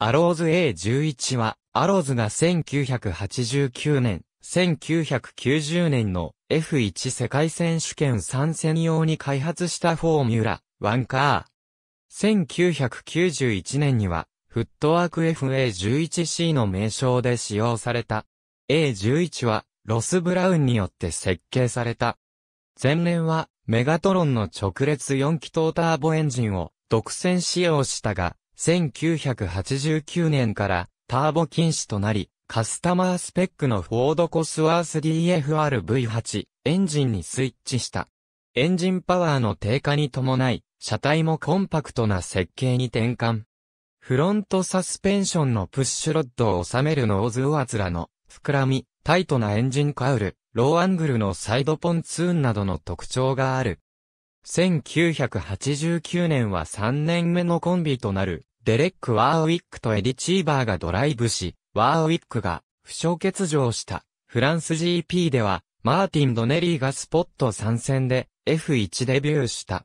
アローズ A11 は、アローズが1989年、1990年の F1 世界選手権参戦用に開発したフォーミュラ、ワンカー。1991年には、フットワーク FA11C の名称で使用された。A11 は、ロス・ブラウンによって設計された。前年は、メガトロンの直列4気筒ターボエンジンを独占使用したが、1989年からターボ禁止となり、カスタマースペックのフォードコスワース DFR-V8 エンジンにスイッチした。エンジンパワーの低下に伴い、車体もコンパクトな設計に転換。フロントサスペンションのプッシュロッドを収めるノーズオアツラの膨らみ、タイトなエンジンカウル、ローアングルのサイドポンツーンなどの特徴がある。1989年は3年目のコンビとなる、デレック・ワーウィックとエディ・チーバーがドライブし、ワーウィックが負傷欠場したフランス GP では、マーティン・ドネリーがスポット参戦で F1 デビューした。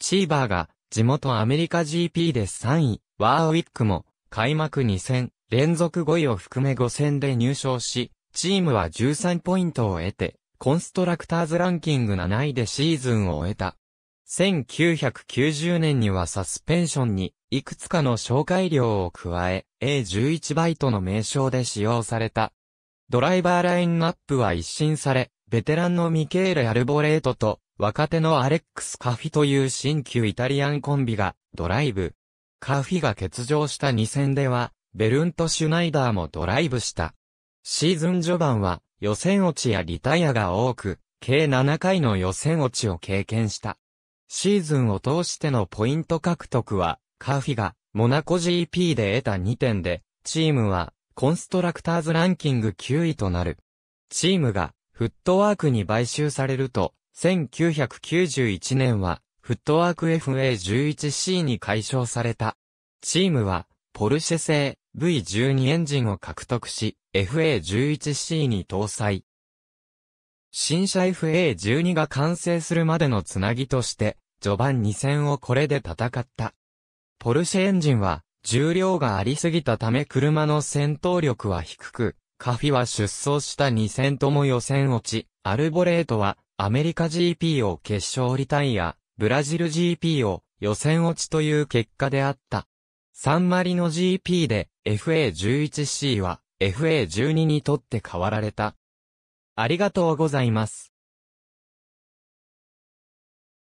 チーバーが地元アメリカ GP で3位、ワーウィックも開幕2戦、連続5位を含め5戦で入賞し、チームは13ポイントを得て、コンストラクターズランキング7位でシーズンを終えた。1990年にはサスペンションにいくつかの紹介料を加え、A11 バイトの名称で使用された。ドライバーラインナップは一新され、ベテランのミケーレ・アルボレートと若手のアレックス・カフィという新旧イタリアンコンビがドライブ。カフィが欠場した2戦では、ベルンとシュナイダーもドライブした。シーズン序盤は予選落ちやリタイアが多く、計7回の予選落ちを経験した。シーズンを通してのポイント獲得は、カーフィが、モナコ GP で得た2点で、チームは、コンストラクターズランキング9位となる。チームが、フットワークに買収されると、1991年は、フットワーク FA11C に解消された。チームは、ポルシェ製 V12 エンジンを獲得し、FA11C に搭載。新車 FA12 が完成するまでのつなぎとして、序盤2戦をこれで戦った。ポルシェエンジンは、重量がありすぎたため車の戦闘力は低く、カフィは出走した2戦とも予選落ち、アルボレートは、アメリカ GP を決勝リタイア、ブラジル GP を予選落ちという結果であった。サンマリの GP で FA11C は FA12 にとって変わられた。ありがとうございます。